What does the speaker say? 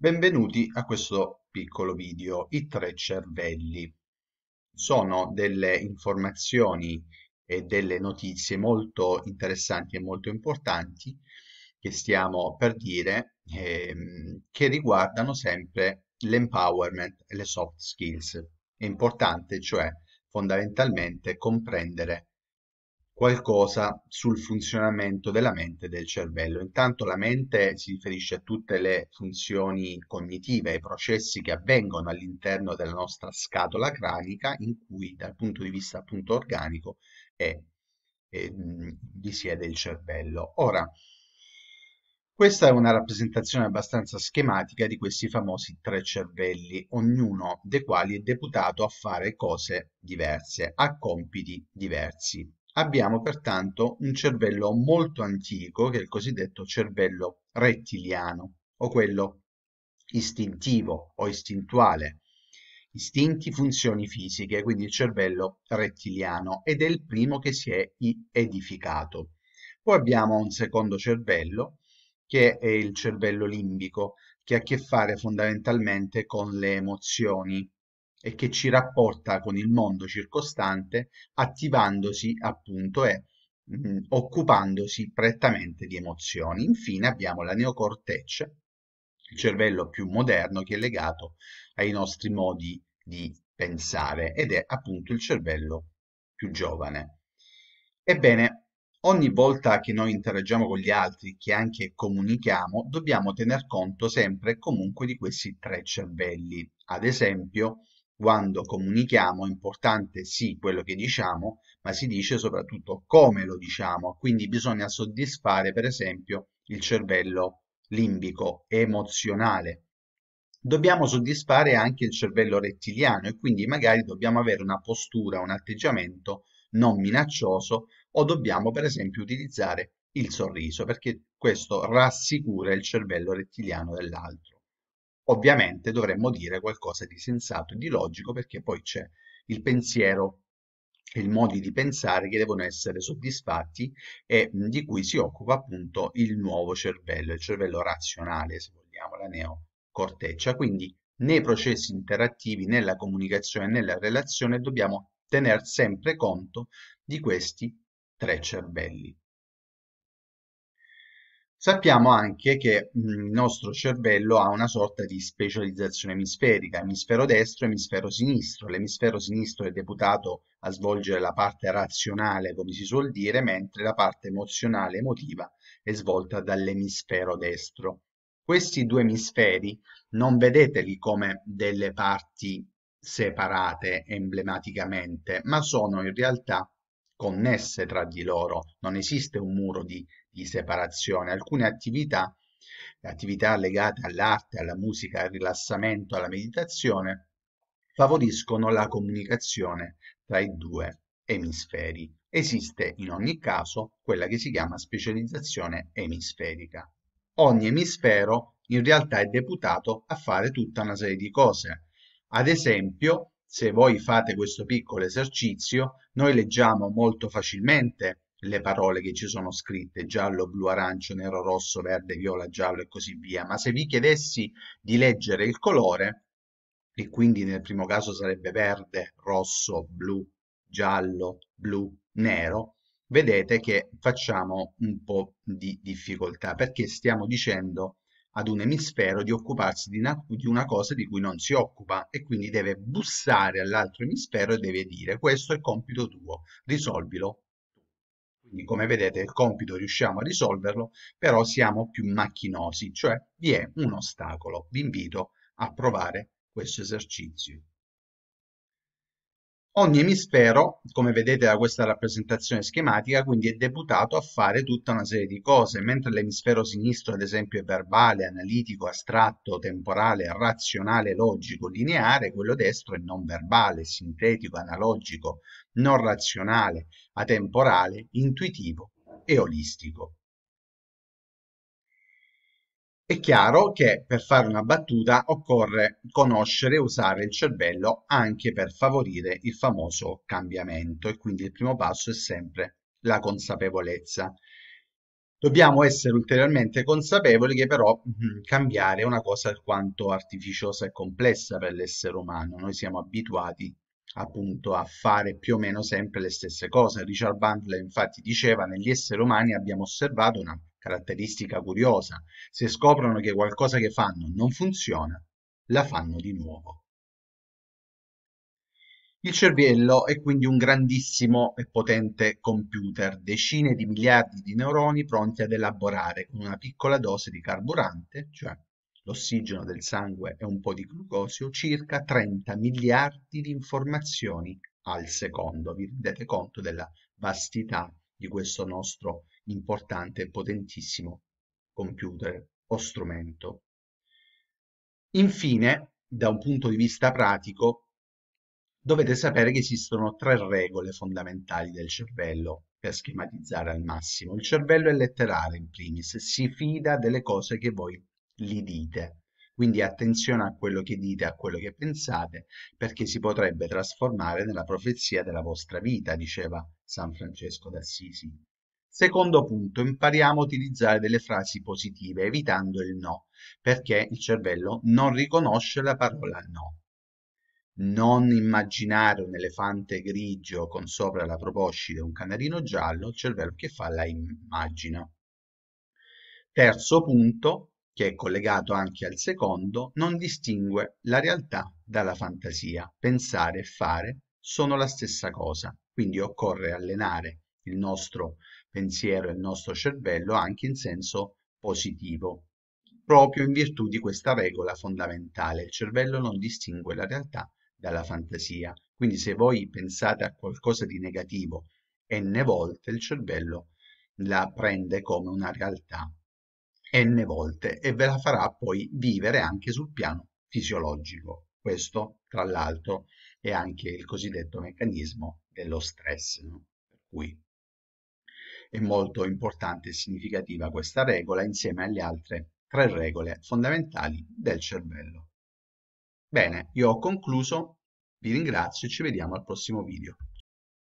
Benvenuti a questo piccolo video, i tre cervelli. Sono delle informazioni e delle notizie molto interessanti e molto importanti che stiamo per dire ehm, che riguardano sempre l'empowerment e le soft skills. È importante cioè fondamentalmente comprendere qualcosa sul funzionamento della mente e del cervello. Intanto la mente si riferisce a tutte le funzioni cognitive, ai processi che avvengono all'interno della nostra scatola cranica in cui dal punto di vista appunto organico è, è, mm, risiede il cervello. Ora, questa è una rappresentazione abbastanza schematica di questi famosi tre cervelli, ognuno dei quali è deputato a fare cose diverse, a compiti diversi. Abbiamo pertanto un cervello molto antico, che è il cosiddetto cervello rettiliano, o quello istintivo o istintuale. Istinti, funzioni fisiche, quindi il cervello rettiliano, ed è il primo che si è edificato. Poi abbiamo un secondo cervello, che è il cervello limbico, che ha a che fare fondamentalmente con le emozioni, e che ci rapporta con il mondo circostante attivandosi appunto e mh, mm, occupandosi prettamente di emozioni. Infine abbiamo la neocorteccia, il cervello più moderno che è legato ai nostri modi di pensare ed è appunto il cervello più giovane. Ebbene, Ogni volta che noi interagiamo con gli altri, che anche comunichiamo, dobbiamo tener conto sempre e comunque di questi tre cervelli. Ad esempio, quando comunichiamo è importante sì quello che diciamo, ma si dice soprattutto come lo diciamo, quindi bisogna soddisfare per esempio il cervello limbico emozionale. Dobbiamo soddisfare anche il cervello rettiliano e quindi magari dobbiamo avere una postura, un atteggiamento non minaccioso o dobbiamo per esempio utilizzare il sorriso perché questo rassicura il cervello rettiliano dell'altro ovviamente dovremmo dire qualcosa di sensato e di logico perché poi c'è il pensiero e i modi di pensare che devono essere soddisfatti e di cui si occupa appunto il nuovo cervello, il cervello razionale, se vogliamo, la neocorteccia. Quindi nei processi interattivi, nella comunicazione, nella relazione dobbiamo tener sempre conto di questi tre cervelli. Sappiamo anche che il nostro cervello ha una sorta di specializzazione emisferica, emisfero destro e emisfero sinistro. L'emisfero sinistro è deputato a svolgere la parte razionale, come si suol dire, mentre la parte emozionale emotiva è svolta dall'emisfero destro. Questi due emisferi non vedeteli come delle parti separate emblematicamente, ma sono in realtà connesse tra di loro. Non esiste un muro di di separazione. Alcune attività, attività legate all'arte, alla musica, al rilassamento, alla meditazione, favoriscono la comunicazione tra i due emisferi. Esiste in ogni caso quella che si chiama specializzazione emisferica. Ogni emisfero in realtà è deputato a fare tutta una serie di cose. Ad esempio, se voi fate questo piccolo esercizio, noi leggiamo molto facilmente le parole che ci sono scritte giallo, blu, arancio, nero, rosso, verde, viola, giallo e così via, ma se vi chiedessi di leggere il colore, e quindi nel primo caso sarebbe verde, rosso, blu, giallo, blu, nero, vedete che facciamo un po' di difficoltà perché stiamo dicendo ad un emisfero di occuparsi di una, di una cosa di cui non si occupa e quindi deve bussare all'altro emisfero e deve dire questo è compito tuo, risolvilo quindi come vedete il compito riusciamo a risolverlo, però siamo più macchinosi, cioè vi è un ostacolo. Vi invito a provare questo esercizio. Ogni emisfero, come vedete da questa rappresentazione schematica, quindi è deputato a fare tutta una serie di cose, mentre l'emisfero sinistro ad esempio è verbale, analitico, astratto, temporale, razionale, logico, lineare, quello destro è non verbale, sintetico, analogico, non razionale, atemporale, intuitivo e olistico. È chiaro che per fare una battuta occorre conoscere e usare il cervello anche per favorire il famoso cambiamento e quindi il primo passo è sempre la consapevolezza. Dobbiamo essere ulteriormente consapevoli che però mh, mm, cambiare è una cosa alquanto artificiosa e complessa per l'essere umano. Noi siamo abituati appunto a fare più o meno sempre le stesse cose. Richard Bandler infatti diceva negli esseri umani abbiamo osservato una caratteristica curiosa, se scoprono che qualcosa che fanno non funziona, la fanno di nuovo. Il cervello è quindi un grandissimo e potente computer, decine di miliardi di neuroni pronti ad elaborare con una piccola dose di carburante, cioè l'ossigeno del sangue e un po' di glucosio, circa 30 miliardi di informazioni al secondo. Vi rendete conto della vastità di questo nostro importante e potentissimo computer o strumento. Infine, da un punto di vista pratico, dovete sapere che esistono tre regole fondamentali del cervello per schematizzare al massimo. Il cervello è letterale in primis, si fida delle cose che voi gli dite. Quindi attenzione a quello che dite, a quello che pensate, perché si potrebbe trasformare nella profezia della vostra vita, diceva San Francesco d'Assisi. Secondo punto, impariamo a utilizzare delle frasi positive evitando il no, perché il cervello non riconosce la parola no. Non immaginare un elefante grigio con sopra la proboscide e un canarino giallo, il cervello che fa la immagina. Terzo punto, che è collegato anche al secondo, non distingue la realtà dalla fantasia. Pensare e fare sono la stessa cosa, quindi occorre allenare il nostro pensiero e il nostro cervello anche in senso positivo, proprio in virtù di questa regola fondamentale. Il cervello non distingue la realtà dalla fantasia, quindi se voi pensate a qualcosa di negativo n volte, il cervello la prende come una realtà n volte e ve la farà poi vivere anche sul piano fisiologico. Questo, tra l'altro, è anche il cosiddetto meccanismo dello stress, no? per cui è molto importante e significativa questa regola insieme alle altre tre regole fondamentali del cervello. Bene, io ho concluso, vi ringrazio e ci vediamo al prossimo video.